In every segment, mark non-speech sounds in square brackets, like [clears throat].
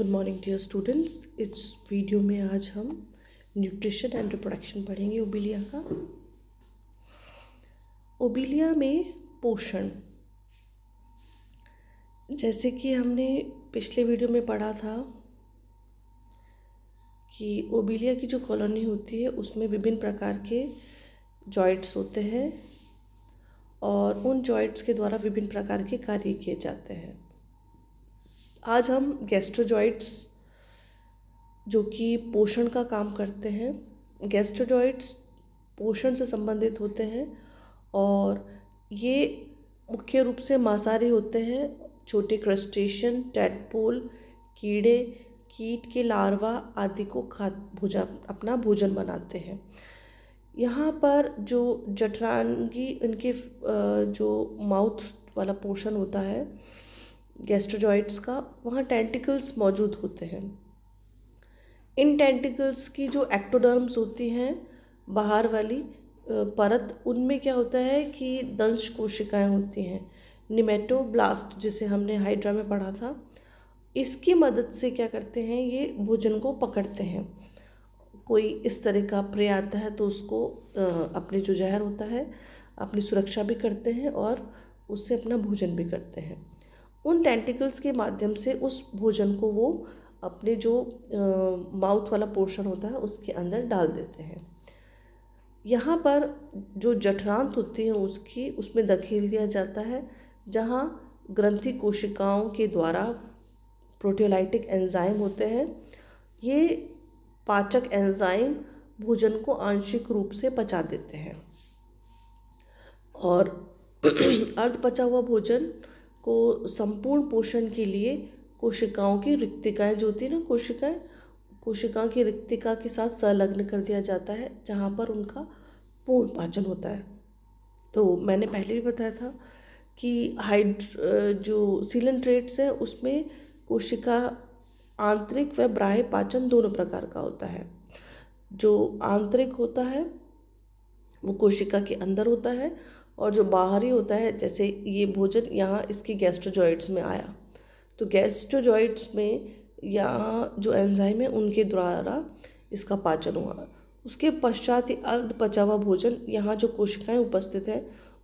good morning dear students इस video में आज हम न्यूट्रिशन एंड रिप्रोडक्शन पढ़ेंगे ओबिलिया का ओबिलिया में पोषण जैसे कि हमने पिछले वीडियो में पढ़ा था कि ओबिलिया की जो कॉलोनी होती है उसमें विभिन्न प्रकार के जॉइट्स होते हैं और उन जॉइट्स के द्वारा विभिन्न प्रकार के कार्य किए जाते हैं आज हम गैस्ट्रोजॉइट्स जो कि पोषण का काम करते हैं गैस्ट्रोजॉइट्स पोषण से संबंधित होते हैं और ये मुख्य रूप से मांसाहारी होते हैं छोटे क्रस्टेशन टैटपोल कीड़े कीट के लार्वा आदि को खा भोजन अपना भोजन बनाते हैं यहाँ पर जो जठरांगी इनके जो माउथ वाला पोर्शन होता है गेस्ट्रोजॉइट्स का वहाँ टेंटिकल्स मौजूद होते हैं इन टेंटिकल्स की जो एक्टोडर्म्स होती हैं बाहर वाली परत उनमें क्या होता है कि दंश कोशिकाएं होती हैं निमेटोब्लास्ट जिसे हमने हाइड्रा में पढ़ा था इसकी मदद से क्या करते हैं ये भोजन को पकड़ते हैं कोई इस तरह का प्रे आता है तो उसको अपने जो जहर होता है अपनी सुरक्षा भी करते हैं और उससे अपना भोजन भी करते हैं उन टेंटिकल्स के माध्यम से उस भोजन को वो अपने जो माउथ वाला पोर्शन होता है उसके अंदर डाल देते हैं यहाँ पर जो जठरांत होती है उसकी उसमें धकेल दिया जाता है जहाँ ग्रंथि कोशिकाओं के द्वारा प्रोटियोलाइटिक एंजाइम होते हैं ये पाचक एंजाइम भोजन को आंशिक रूप से पचा देते हैं और [clears throat] अर्ध पचा हुआ भोजन को संपूर्ण पोषण के लिए कोशिकाओं की रिक्तिकाएं जो होती है ना कोशिकाएं कोशिका की रिक्तिका के साथ संलग्न कर दिया जाता है जहाँ पर उनका पूर्ण पाचन होता है तो मैंने पहले भी बताया था कि हाइड्र जो सिलेंट्रेट्स है उसमें कोशिका आंतरिक व बाह्य पाचन दोनों प्रकार का होता है जो आंतरिक होता है वो कोशिका के अंदर होता है और जो बाहरी होता है जैसे ये भोजन यहाँ इसकी गैस्ट्रोजॉइट्स में आया तो गैस्ट्रोजॉइट्स में यहाँ जो एंजाइम है उनके द्वारा इसका पाचन हुआ उसके पश्चात ही अर्ध पचा हुआ भोजन यहाँ जो कोशिकाएं उपस्थित हैं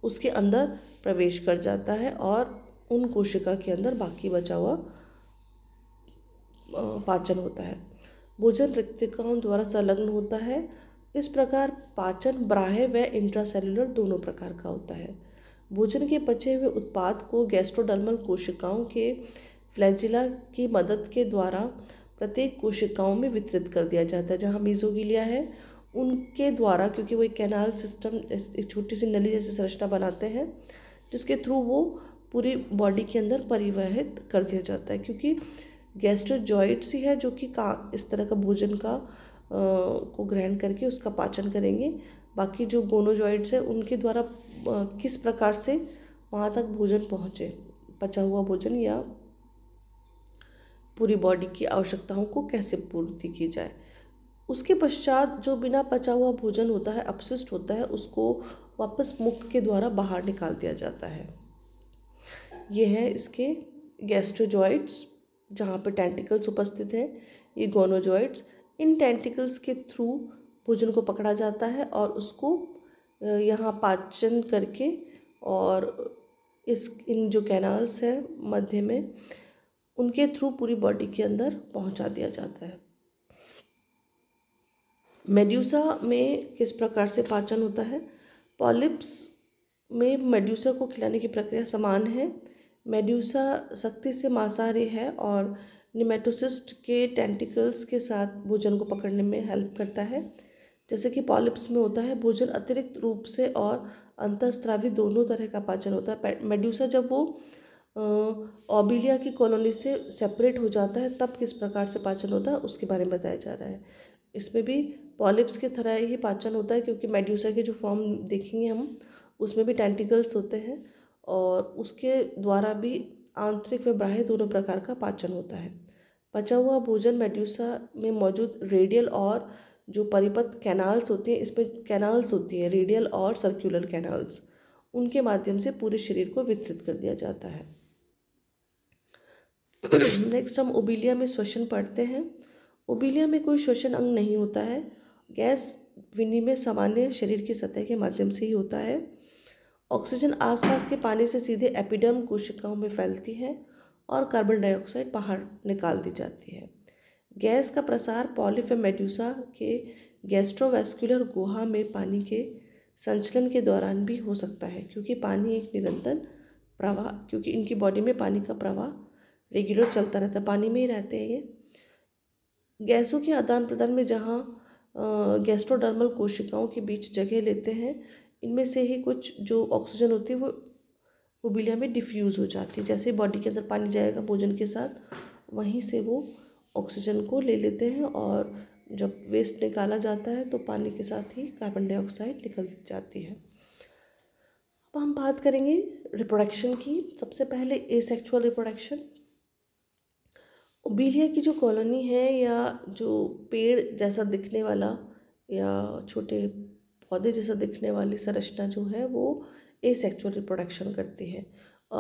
उसके अंदर प्रवेश कर जाता है और उन कोशिका के अंदर बाकी बचा हुआ पाचन होता है भोजन रिक्तिकाओं द्वारा संलग्न होता है इस प्रकार पाचन ब्राह्य व इंट्रासेलुलर दोनों प्रकार का होता है भोजन के पचे हुए उत्पाद को गैस्ट्रोडर्मल कोशिकाओं के फ्लैजिला की मदद के द्वारा प्रत्येक कोशिकाओं में वितरित कर दिया जाता है जहाँ मीजोगिलिया है उनके द्वारा क्योंकि वो एक कैनाल सिस्टम एक छोटी सी नली जैसी संरचना बनाते हैं जिसके थ्रू वो पूरी बॉडी के अंदर परिवहित कर दिया जाता है क्योंकि गैस्ट्रोजॉइट्स ही है जो कि का इस तरह का भोजन का को ग्रहण करके उसका पाचन करेंगे बाकी जो गोनोजॉइड्स है उनके द्वारा किस प्रकार से वहाँ तक भोजन पहुँचे पचा हुआ भोजन या पूरी बॉडी की आवश्यकताओं को कैसे पूर्ति की जाए उसके पश्चात जो बिना पचा हुआ भोजन होता है अपशिष्ट होता है उसको वापस मुख के द्वारा बाहर निकाल दिया जाता है ये है इसके गैस्ट्रोजॉइड्स जहाँ पर टेंटिकल्स उपस्थित हैं ये गोनोजॉइड्स इन टेंटिकल्स के थ्रू भोजन को पकड़ा जाता है और उसको यहाँ पाचन करके और इस इन जो कैनाल्स हैं मध्य में उनके थ्रू पूरी बॉडी के अंदर पहुँचा दिया जाता है मेड्यूसा में किस प्रकार से पाचन होता है पॉलिप्स में मेड्यूसा को खिलाने की प्रक्रिया समान है मेड्यूसा सख्ती से मांसाहारी है और निमेटोसिस्ट के टेंटिकल्स के साथ भोजन को पकड़ने में हेल्प करता है जैसे कि पॉलिप्स में होता है भोजन अतिरिक्त रूप से और अंतस्त्रावी दोनों तरह का पाचन होता है मेड्यूसा जब वो ओबिलिया की कॉलोनी से सेपरेट हो जाता है तब किस प्रकार से पाचन होता है उसके बारे में बताया जा रहा है इसमें भी पॉलिप्स के तरह ही पाचन होता है क्योंकि मेड्यूसा के जो फॉर्म देखेंगे हम उसमें भी टेंटिकल्स होते हैं और उसके द्वारा भी आंतरिक व बाह्य दोनों प्रकार का पाचन होता है पचा हुआ भोजन मेड्यूसा में मौजूद रेडियल और जो परिपथ कैनाल्स होती हैं इसमें कैनाल्स होती हैं रेडियल और सर्कुलर कैनाल्स उनके माध्यम से पूरे शरीर को वितरित कर दिया जाता है नेक्स्ट हम ओबिलिया में श्वसन पढ़ते हैं ओबिलिया में कोई श्वसन अंग नहीं होता है गैस विनिमय सामान्य शरीर की सतह के माध्यम से ही होता है ऑक्सीजन आसपास के पानी से सीधे एपिडर्म कोशिकाओं में फैलती है और कार्बन डाइऑक्साइड बाहर निकाल दी जाती है गैस का प्रसार पॉलिफ मेड्यूसा के गैस्ट्रोवेस्कुलर गुहा में पानी के संचलन के दौरान भी हो सकता है क्योंकि पानी एक निरंतर प्रवाह क्योंकि इनकी बॉडी में पानी का प्रवाह रेगुलर चलता रहता है पानी में ही रहते हैं ये गैसों के आदान प्रदान में जहाँ गैस्ट्रोडर्मल कोशिकाओं के बीच जगह लेते हैं इनमें से ही कुछ जो ऑक्सीजन होती है वो बिलिया में डिफ्यूज़ हो जाती है जैसे बॉडी के अंदर पानी जाएगा भोजन के साथ वहीं से वो ऑक्सीजन को ले लेते हैं और जब वेस्ट निकाला जाता है तो पानी के साथ ही कार्बन डाइऑक्साइड निकल जाती है अब हम बात करेंगे रिप्रोडक्शन की सबसे पहले ए सेक्चुअल रिप्रोडक्शन ओबीलिया की जो कॉलोनी है या जो पेड़ जैसा दिखने वाला या छोटे पौधे जैसा दिखने वाली संरचना जो है वो ए सेक्चुअल रिप्रोडक्शन करती है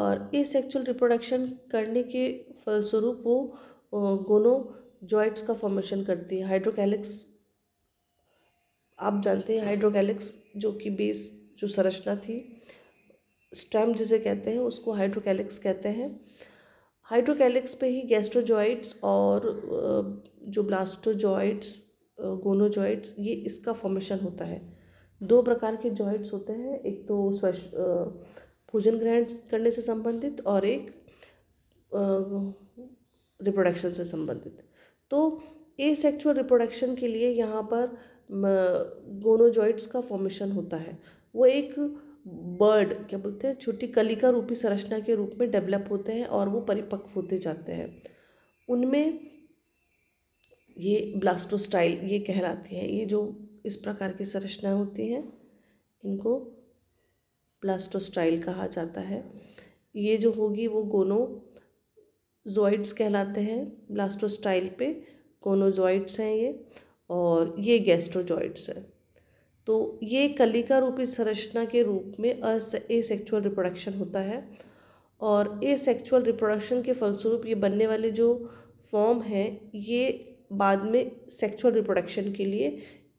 और ए सेक्चुअल रिप्रोडक्शन करने के फलस्वरूप वो गोनो जॉइट्स का फॉर्मेशन करती है हाइड्रोकैलिक्स आप जानते हैं हाइड्रोकैलिक्स जो कि बेस जो संरचना थी स्टैम जिसे कहते हैं उसको हाइड्रोकैलिक्स कहते हैं हाइड्रोकैलिक्स पे ही गैस्ट्रोजॉइट्स और जो ब्लास्टोजॉइट्स गोनोजॉइट्स ये इसका फॉर्मेशन होता है दो प्रकार के जॉइंट्स होते हैं एक तो स्वश भोजन ग्रहण करने से संबंधित और एक रिप्रोडक्शन से संबंधित तो ए सेक्चुअल रिप्रोडक्शन के लिए यहाँ पर गोनोजॉइट्स का फॉर्मेशन होता है वो एक बर्ड क्या बोलते हैं छोटी कलिका रूपी संरचना के रूप में डेवलप होते हैं और वो परिपक्व होते जाते हैं उनमें ये ब्लास्टोस्टाइल ये कहलाती है ये जो इस प्रकार की संरचना होती है इनको प्लास्टोस्टाइल कहा जाता है ये जो होगी वो गोनो जोइड्स कहलाते हैं ब्लास्टोस्टाइल पे कोनोजॉइड्स हैं ये और ये गैस्ट्रोजॉइड्स हैं तो ये कलिका रूपी संरचना के रूप में सेक्चुअल रिप्रोडक्शन होता है और ए सेक्चुअल रिप्रोडक्शन के फलस्वरूप ये बनने वाले जो फॉर्म हैं ये बाद में सेक्चुअल रिप्रोडक्शन के लिए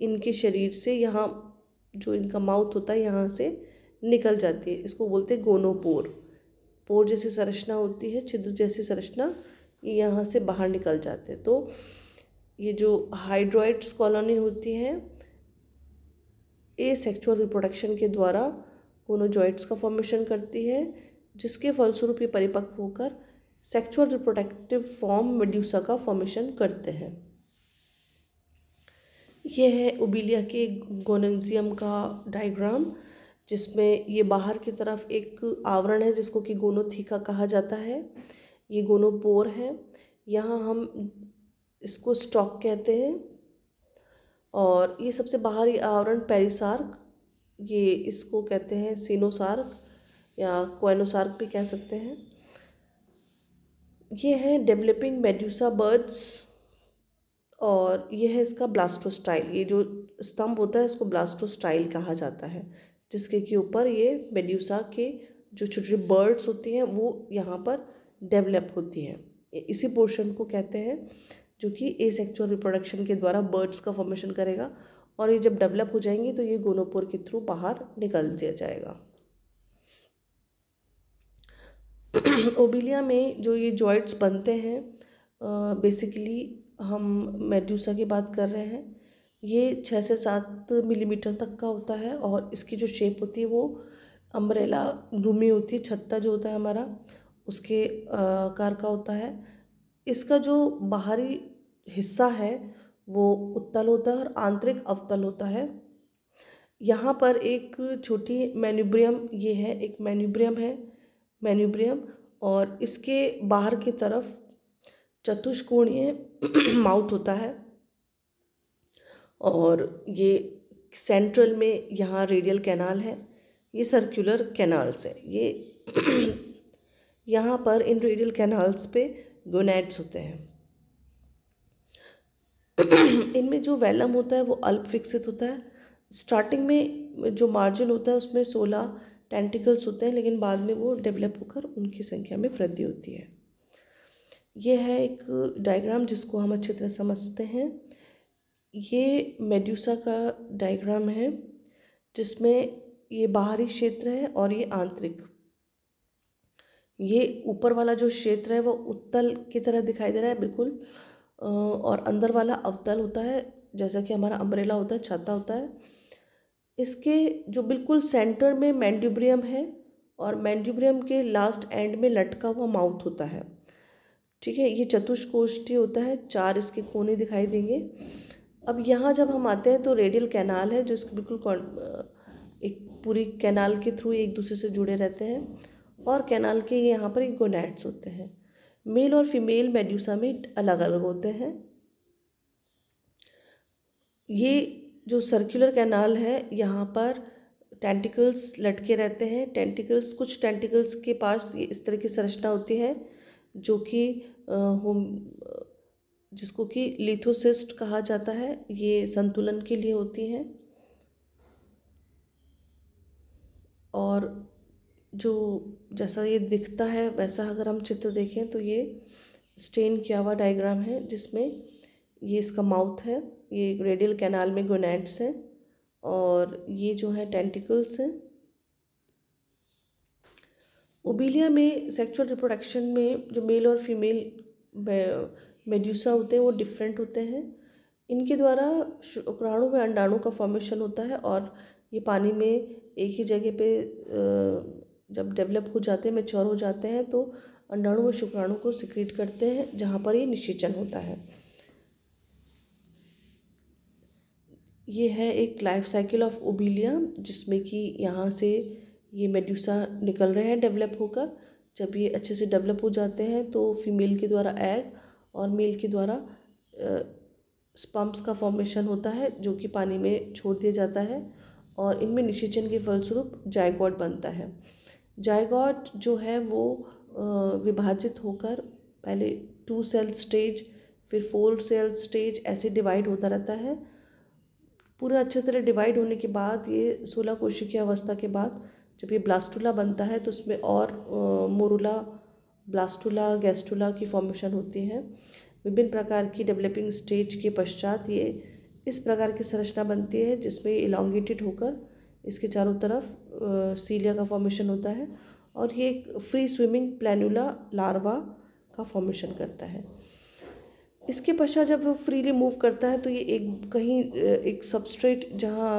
इनके शरीर से यहाँ जो इनका माउथ होता है यहाँ से निकल जाती है इसको बोलते हैं गोनोपोर पोर जैसी संरचना होती है छिद्र जैसी संरचना ये यहाँ से बाहर निकल जाते हैं तो ये जो हाइड्रॉइड्स कॉलोनी होती है ए सेक्चुअल रिप्रोडक्शन के द्वारा गोनोजॉइट्स का फॉर्मेशन करती है जिसके फलस्वरूप ये परिपक्व होकर सेक्सुअल रिप्रोडक्टिव फॉर्म मेड्यूसा का फॉर्मेशन करते हैं ये है उबिलिया के गोनेंजियम का डायग्राम जिसमें ये बाहर की तरफ एक आवरण है जिसको कि गोनोथीका कहा जाता है ये गोनोपोर है यहाँ हम इसको स्टॉक कहते हैं और ये सबसे बाहरी आवरण पेरिसार्क ये इसको कहते हैं सीनोसार्क या कोनोसार्क भी कह सकते हैं ये हैं डेवलपिंग मेड्यूसा बर्ड्स और यह है इसका ब्लास्टोस्टाइल ये जो स्तंभ होता है इसको ब्लास्टोस्टाइल कहा जाता है जिसके के ऊपर ये मेड्यूसा के जो छोटे छोटे बर्ड्स होती हैं वो यहाँ पर डेवलप होती हैं इसी पोर्शन को कहते हैं जो कि ए सेक्चुअल रिप्रोडक्शन के द्वारा बर्ड्स का फॉर्मेशन करेगा और ये जब डेवलप हो जाएंगी तो ये गोनोपोर के थ्रू बाहर निकल दिया जाएगा [clears throat] ओबिलिया में जो ये जॉइंट्स बनते हैं बेसिकली हम मेड्यूसा की बात कर रहे हैं ये छः से सात मिलीमीटर तक का होता है और इसकी जो शेप होती है वो अम्ब्रेला रूमी होती है छत्ता जो होता है हमारा उसके आकार का होता है इसका जो बाहरी हिस्सा है वो उत्तल होता है और आंतरिक अवतल होता है यहाँ पर एक छोटी मैन्यूब्रियम ये है एक मैन्यूब्रियम है मैन्यूब्रियम और इसके बाहर की तरफ चतुष्कोणीय माउथ होता है और ये सेंट्रल में यहाँ रेडियल कैनाल है ये सर्कुलर कैनाल्स है ये [clears throat] यहाँ पर इन रेडियल कैनाल्स पे गोनेट्स होते हैं [clears throat] इनमें जो वेलम होता है वो अल्प विकसित होता है स्टार्टिंग में जो मार्जिन होता है उसमें सोलह टेंटिकल्स होते हैं लेकिन बाद में वो डेवलप होकर उनकी संख्या में वृद्धि होती है ये है एक डायग्राम जिसको हम अच्छी तरह समझते हैं ये मेड्यूसा का डायग्राम है जिसमें ये बाहरी क्षेत्र है और ये आंतरिक ये ऊपर वाला जो क्षेत्र है वो उत्तल की तरह दिखाई दे रहा है बिल्कुल और अंदर वाला अवतल होता है जैसा कि हमारा अम्ब्रेला होता है छाता होता है इसके जो बिल्कुल सेंटर में मैंड्यूब्रियम है और मैंड्यूब्रियम के लास्ट एंड में लटका हुआ माउथ होता है ठीक है ये चतुष्कोष्ठी होता है चार इसके कोने दिखाई देंगे अब यहाँ जब हम आते हैं तो रेडियल कैनाल है जो इसके बिल्कुल एक पूरी कैनाल के थ्रू एक दूसरे से जुड़े रहते हैं और कैनाल के यहाँ पर एक गोनेट्स होते हैं मेल और फीमेल मेड्यूसा में अलग अलग होते हैं ये जो सर्कुलर कैनाल है यहाँ पर टेंटिकल्स लटके रहते हैं टेंटिकल्स कुछ टेंटिकल्स के पास ये इस तरह की संरचना होती है जो कि होम जिसको कि लिथोसिस्ट कहा जाता है ये संतुलन के लिए होती हैं और जो जैसा ये दिखता है वैसा अगर हम चित्र देखें तो ये स्टेन किया हुआ डायग्राम है जिसमें ये इसका माउथ है ये रेडियल कैनाल में गोनेट्स हैं और ये जो है टेंटिकल्स हैं ओबेलिया में सेक्सुअल रिप्रोडक्शन में जो मेल और फीमेल मेड्यूसा होते हैं वो डिफरेंट होते हैं इनके द्वारा शुक्राणु में अंडाणु का फॉर्मेशन होता है और ये पानी में एक ही जगह पे जब डेवलप हो जाते हैं मेच्योर हो जाते हैं तो अंडाणु में शुक्राणु को सिक्रीट करते हैं जहाँ पर ये निषेचन होता है ये है एक लाइफ साइकिल ऑफ ओबिलिया जिसमें कि यहाँ से ये मेड्यूसा निकल रहे हैं डेवलप होकर जब ये अच्छे से डेवलप हो जाते हैं तो फीमेल के द्वारा एग और मेल के द्वारा स्पम्प्स का फॉर्मेशन होता है जो कि पानी में छोड़ दिया जाता है और इनमें निषेचन के फलस्वरूप जायगॉट बनता है जायगॉड जो है वो विभाजित होकर पहले टू सेल स्टेज फिर फोर सेल स्टेज ऐसे डिवाइड होता रहता है पूरा अच्छे तरह डिवाइड होने के बाद ये सोलह कोशिकीय अवस्था के बाद जब ये ब्लास्टुला बनता है तो उसमें और मोरुला ब्लास्टुला गैस्टुला की फॉर्मेशन होती है विभिन्न प्रकार की डेवलपिंग स्टेज के पश्चात ये इस प्रकार की संरचना बनती है जिसमें इलांगेटेड होकर इसके चारों तरफ सीलिया का फॉर्मेशन होता है और ये एक फ्री स्विमिंग प्लानुला लार्वा का फॉर्मेशन करता है इसके पश्चात जब वो फ्रीली मूव करता है तो ये एक कहीं एक सबस्ट्रेट जहाँ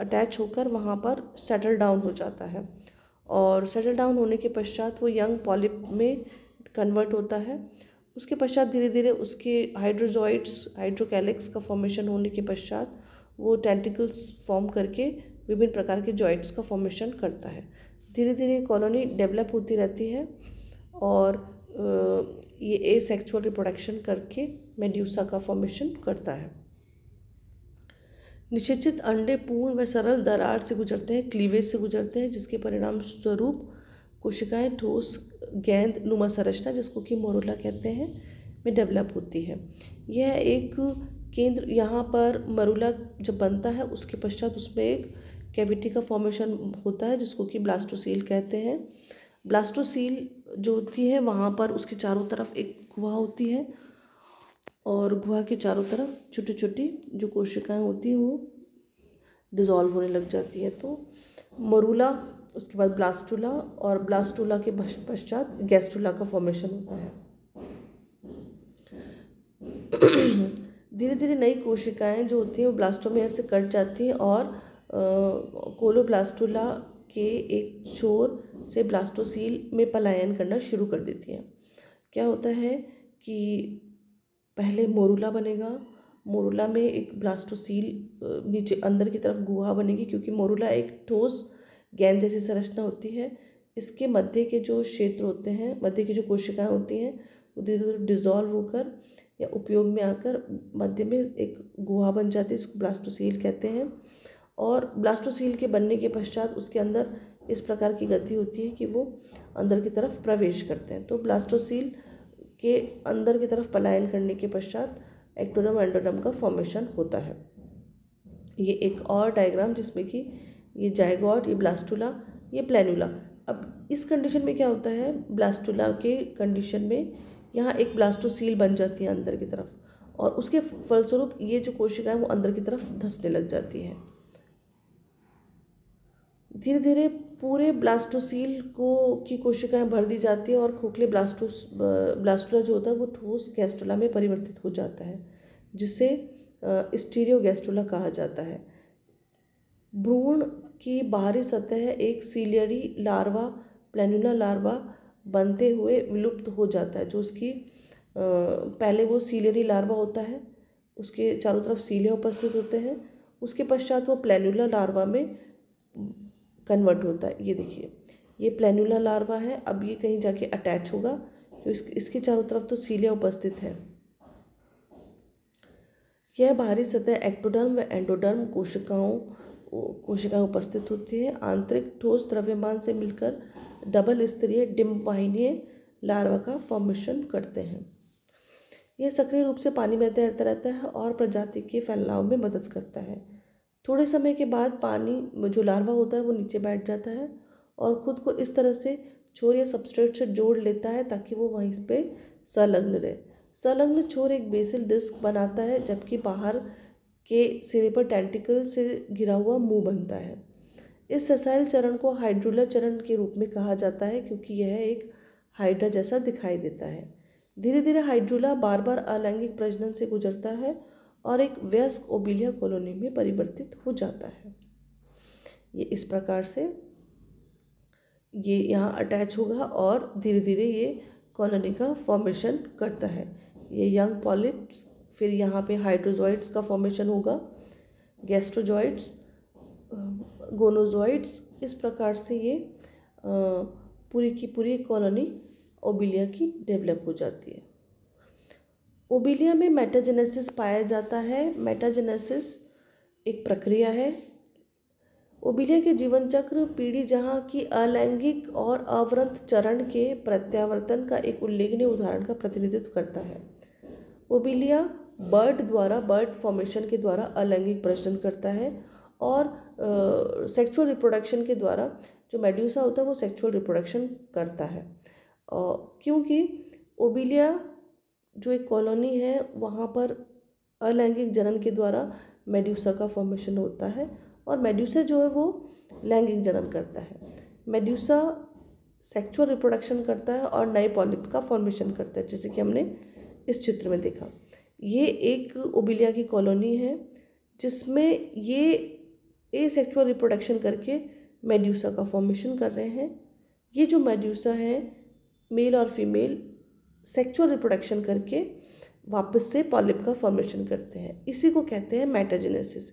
अटैच होकर वहाँ पर सेटल डाउन हो जाता है और सेटल डाउन होने के पश्चात वो यंग पॉलिप में कन्वर्ट होता है उसके पश्चात धीरे धीरे उसके हाइड्रोजॉइड्स हाइड्रोकैलिक्स का फॉर्मेशन होने के पश्चात वो टेंटिकल्स फॉर्म करके विभिन्न प्रकार के जॉइट्स का फॉर्मेशन करता है धीरे धीरे कॉलोनी डेवलप होती रहती है और ये ए सेक्चुअल रिप्रोडक्शन करके मेड्यूसा का फॉर्मेशन करता है निषेचित अंडे पूर्ण व सरल दरार से गुजरते हैं क्लीवेज से गुजरते हैं जिसके परिणाम स्वरूप कोशिकाएं ठोस गेंद नुमा संरचना जिसको कि मोरोला कहते हैं में डेवलप होती है यह एक केंद्र यहाँ पर मरुला जब बनता है उसके पश्चात उसमें एक कैविटी का फॉर्मेशन होता है जिसको कि ब्लास्टोसील कहते हैं ब्लास्टोसील जो होती है वहाँ पर उसके चारों तरफ एक गुहा होती है और गुहा के चारों तरफ छोटी छोटी जो कोशिकाएं होती हैं वो डिज़ोल्व होने लग जाती है तो मरूला उसके बाद ब्लास्टूला और ब्लास्टूला के पश्चात गैस्टूला का फॉर्मेशन होता है [clears throat] धीरे धीरे नई कोशिकाएं जो होती हैं वो ब्लास्टोमेयर से कट जाती हैं और कोलो कोलोब्लास्टूला के एक छोर से ब्लास्टोसील में पलायन करना शुरू कर देती हैं क्या होता है कि पहले मोरूला बनेगा मोरूला में एक ब्लास्टोसील नीचे अंदर की तरफ गुहा बनेगी क्योंकि मोरूला एक ठोस गेंद जैसी संरचना होती है इसके मध्य के जो क्षेत्र होते हैं मध्य की जो कोशिकाएं होती हैं वो धीरे धीरे डिजॉल्व होकर या उपयोग में आकर मध्य में एक गुहा बन जाती है इसको ब्लास्टोसील कहते हैं और ब्लास्टोसील के बनने के पश्चात उसके अंदर इस प्रकार की गति होती है कि वो अंदर की तरफ प्रवेश करते हैं तो ब्लास्टोसील के अंदर की तरफ पलायन करने के पश्चात एक्टोडम एंडोडम का फॉर्मेशन होता है ये एक और डायग्राम जिसमें कि ये जायगॉट ये ब्लास्टूला ये प्लेनुला अब इस कंडीशन में क्या होता है ब्लास्टूला के कंडीशन में यहाँ एक ब्लास्टोसील बन जाती है अंदर की तरफ और उसके फलस्वरूप ये जो कोशिका है वो अंदर की तरफ धंसने लग जाती है धीरे धीरे पूरे ब्लास्टोसील को की कोशिकाएं भर दी जाती हैं और खोखले ब्लास्टोस ब्लास्टोला जो होता है वो ठोस गैस्ट्रोला में परिवर्तित हो जाता है जिसे स्टीरियो गैस्ट्रोला कहा जाता है भ्रूण की बाहरी सतह एक सीलियरी लार्वा प्लेनुला लार्वा बनते हुए विलुप्त हो जाता है जो उसकी पहले वो सीलियरी लार्वा होता है उसके चारों तरफ सीलिया उपस्थित होते हैं उसके पश्चात वो प्लेनुला लार्वा में कन्वर्ट होता है ये देखिए ये प्लेनुला लार्वा है अब ये कहीं जाके अटैच होगा तो इस, इसके चारों तरफ तो सीलिया उपस्थित है यह बाहरी सतह एक्टोडर्म व एंडोडर्म कोशिकाओं कोशिकाएं उपस्थित होती है आंतरिक ठोस द्रव्यमान से मिलकर डबल स्तरीय डिम्बवाहिनीय लार्वा का फॉर्मेशन करते हैं यह सक्रिय रूप से पानी में तैरता रहता है और प्रजाति के फैलाव में मदद करता है थोड़े समय के बाद पानी जो लार्वा होता है वो नीचे बैठ जाता है और ख़ुद को इस तरह से छोर या सबस्ट्रेट से जोड़ लेता है ताकि वो वहीं पे संलग्न रहे संलग्न छोर एक बेसिल डिस्क बनाता है जबकि बाहर के सिरे पर टेंटिकल से घिरा हुआ मुंह बनता है इस ससाइल चरण को हाइड्रोला चरण के रूप में कहा जाता है क्योंकि यह एक हाइड्रा जैसा दिखाई देता है धीरे धीरे हाइड्रोला बार बार अलैंगिक प्रजनन से गुजरता है और एक व्यस्क ओबिलिया कॉलोनी में परिवर्तित हो जाता है ये इस प्रकार से ये यहाँ अटैच होगा और धीरे धीरे ये कॉलोनी का फॉर्मेशन करता है ये यंग पॉलिप्स फिर यहाँ पे हाइड्रोजॉइड्स का फॉर्मेशन होगा गैस्ट्रोजॉइड्स गोनोजॉइड्स इस प्रकार से ये पूरी की पूरी कॉलोनी ओबिलिया की डेवलप हो जाती है ओबिलिया में मेटाजेनेसिस पाया जाता है मेटाजेनेसिस एक प्रक्रिया है ओबिलिया के जीवन चक्र पीढ़ी जहाँ की अलैंगिक और अवरंत चरण के प्रत्यावर्तन का एक उल्लेखनीय उदाहरण का प्रतिनिधित्व करता है ओबिलिया बर्ड द्वारा बर्ड फॉर्मेशन के द्वारा अलैंगिक प्रजनन करता है और सेक्सुअल रिप्रोडक्शन के द्वारा जो मेड्यूसा होता है वो सेक्सुअल रिप्रोडक्शन करता है uh, क्योंकि ओबिलिया जो एक कॉलोनी है वहाँ पर अलैंगिक जनन के द्वारा मेड्यूसा का फॉर्मेशन होता है और मेड्यूसा जो है वो लैंगिक जनन करता है मेड्यूसा सेक्चुअल रिप्रोडक्शन करता है और नए पॉलिप का फॉर्मेशन करता है जैसे कि हमने इस चित्र में देखा ये एक ओबिलिया की कॉलोनी है जिसमें ये ए सेक्चुअल रिप्रोडक्शन करके मेड्यूसा का फॉर्मेशन कर रहे हैं ये जो मेड्यूसा है मेल और फीमेल सेक्चुअल रिप्रोडक्शन करके वापस से पॉलिप का फॉर्मेशन करते हैं इसी को कहते हैं मैटाजेनेसिस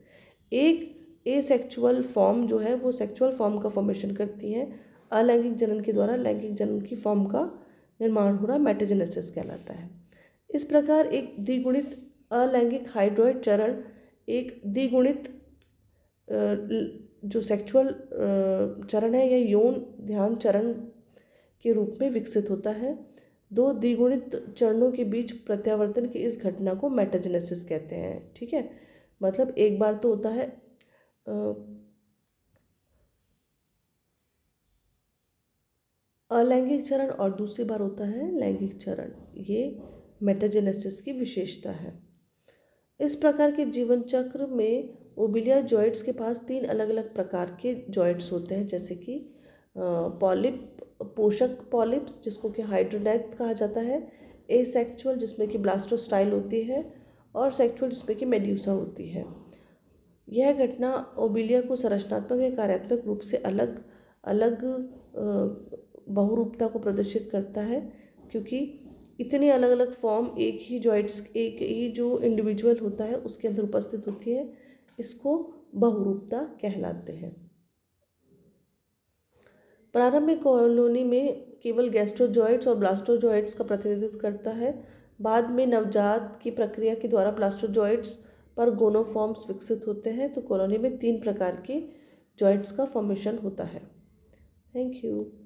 एक ए सेक्चुअल फॉर्म जो है वो सेक्चुअल फॉर्म का फॉर्मेशन करती है अलैंगिक जनन के द्वारा लैंगिक जनन की फॉर्म का निर्माण हो रहा मैटाजेनेसिस कहलाता है इस प्रकार एक द्विगुणित अलैंगिक हाइड्रोइड चरण एक द्विगुणित जो सेक्चुअल चरण है या यौन ध्यान चरण के रूप में विकसित होता है दो द्विगुणित चरणों के बीच प्रत्यावर्तन की इस घटना को मेटाजेनेसिस कहते हैं ठीक है मतलब एक बार तो होता है अलैंगिक चरण और दूसरी बार होता है लैंगिक चरण ये मेटाजेनेसिस की विशेषता है इस प्रकार के जीवन चक्र में ओबिलिया जॉइट्स के पास तीन अलग अलग प्रकार के जॉइट्स होते हैं जैसे कि पॉलिप पोषक पॉलिप्स जिसको कि हाइड्रोलैक्ट कहा जाता है ए सेक्चुअल जिसमें कि ब्लास्टोस्टाइल होती है और सेक्चुअल जिसमें कि मेड्यूसा होती है यह घटना ओबिलिया को संरचनात्मक या कार्यात्मक रूप से अलग अलग बहुरूपता को प्रदर्शित करता है क्योंकि इतने अलग अलग फॉर्म एक ही जॉइंट्स एक ही जो इंडिविजुअल होता है उसके अंदर उपस्थित होती है इसको बहुरूपता कहलाते हैं प्रारंभिक कॉलोनी में केवल गैस्ट्रोजॉइट्स और ब्लास्टोजॉइट्स का प्रतिनिधित्व करता है बाद में नवजात की प्रक्रिया के द्वारा ब्लास्टोजॉइट्स पर गोनोफॉर्म्स विकसित होते हैं तो कॉलोनी में तीन प्रकार के जॉइट्स का फॉर्मेशन होता है थैंक यू